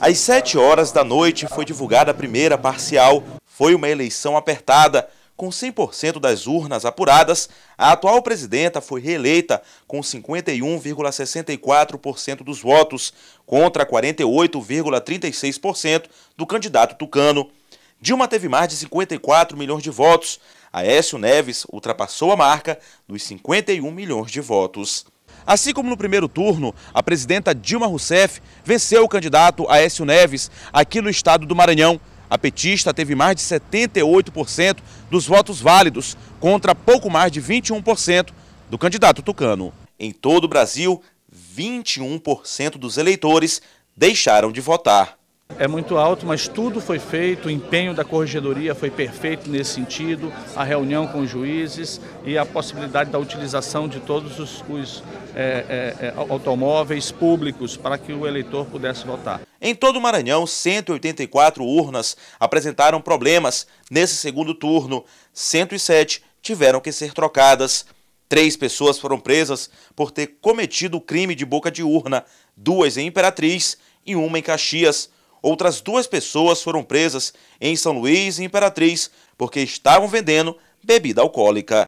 Às 7 horas da noite foi divulgada a primeira parcial. Foi uma eleição apertada. Com 100% das urnas apuradas, a atual presidenta foi reeleita com 51,64% dos votos, contra 48,36% do candidato tucano. Dilma teve mais de 54 milhões de votos. Aécio Neves ultrapassou a marca dos 51 milhões de votos. Assim como no primeiro turno, a presidenta Dilma Rousseff venceu o candidato Aécio Neves aqui no estado do Maranhão. A petista teve mais de 78% dos votos válidos, contra pouco mais de 21% do candidato tucano. Em todo o Brasil, 21% dos eleitores deixaram de votar é muito alto, mas tudo foi feito, o empenho da corregedoria foi perfeito nesse sentido, a reunião com os juízes e a possibilidade da utilização de todos os, os é, é, é automóveis públicos para que o eleitor pudesse votar. Em todo o Maranhão, 184 urnas apresentaram problemas nesse segundo turno, 107 tiveram que ser trocadas. Três pessoas foram presas por ter cometido o crime de boca de urna, duas em Imperatriz e uma em Caxias outras duas pessoas foram presas em São Luís e Imperatriz porque estavam vendendo bebida alcoólica.